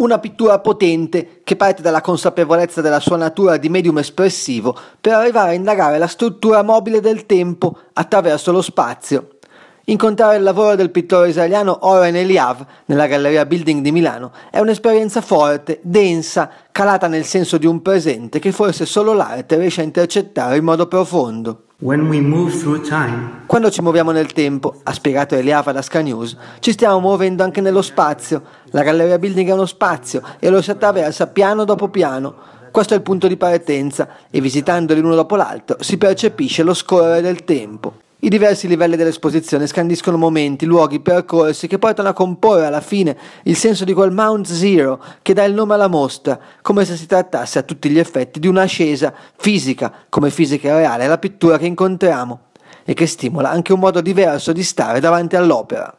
Una pittura potente che parte dalla consapevolezza della sua natura di medium espressivo per arrivare a indagare la struttura mobile del tempo attraverso lo spazio Incontrare il lavoro del pittore israeliano Oren Eliav nella Galleria Building di Milano è un'esperienza forte, densa, calata nel senso di un presente che forse solo l'arte riesce a intercettare in modo profondo. Time, Quando ci muoviamo nel tempo, ha spiegato Eliav ad Asca News, ci stiamo muovendo anche nello spazio. La Galleria Building è uno spazio e lo si attraversa piano dopo piano. Questo è il punto di partenza e visitandoli l'uno dopo l'altro si percepisce lo scorrere del tempo. I diversi livelli dell'esposizione scandiscono momenti, luoghi, percorsi che portano a comporre alla fine il senso di quel Mount Zero che dà il nome alla mostra, come se si trattasse a tutti gli effetti di un'ascesa fisica, come fisica reale, alla pittura che incontriamo e che stimola anche un modo diverso di stare davanti all'opera.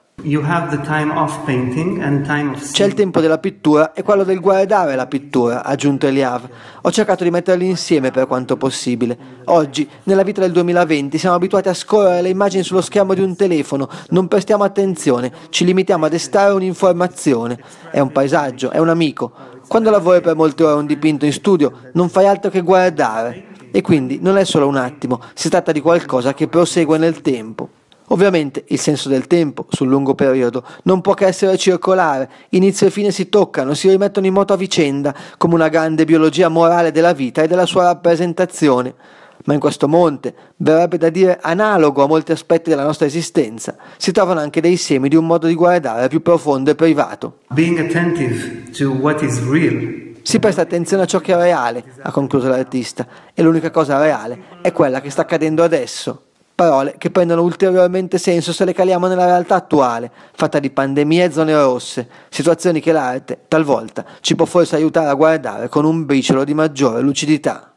C'è il tempo della pittura e quello del guardare la pittura, ha aggiunto Eliav. Ho cercato di metterli insieme per quanto possibile. Oggi, nella vita del 2020, siamo abituati a scorrere le immagini sullo schermo di un telefono, non prestiamo attenzione, ci limitiamo a destare un'informazione. È un paesaggio, è un amico. Quando lavori per molte ore un dipinto in studio, non fai altro che guardare. E quindi non è solo un attimo, si tratta di qualcosa che prosegue nel tempo. Ovviamente il senso del tempo, sul lungo periodo, non può che essere circolare, inizio e fine si toccano, si rimettono in moto a vicenda, come una grande biologia morale della vita e della sua rappresentazione. Ma in questo monte, verrebbe da dire analogo a molti aspetti della nostra esistenza, si trovano anche dei semi di un modo di guardare più profondo e privato. Being attentive to what is real si presta attenzione a ciò che è reale, ha concluso l'artista, e l'unica cosa reale è quella che sta accadendo adesso. Parole che prendono ulteriormente senso se le caliamo nella realtà attuale, fatta di pandemie e zone rosse, situazioni che l'arte, talvolta, ci può forse aiutare a guardare con un briciolo di maggiore lucidità.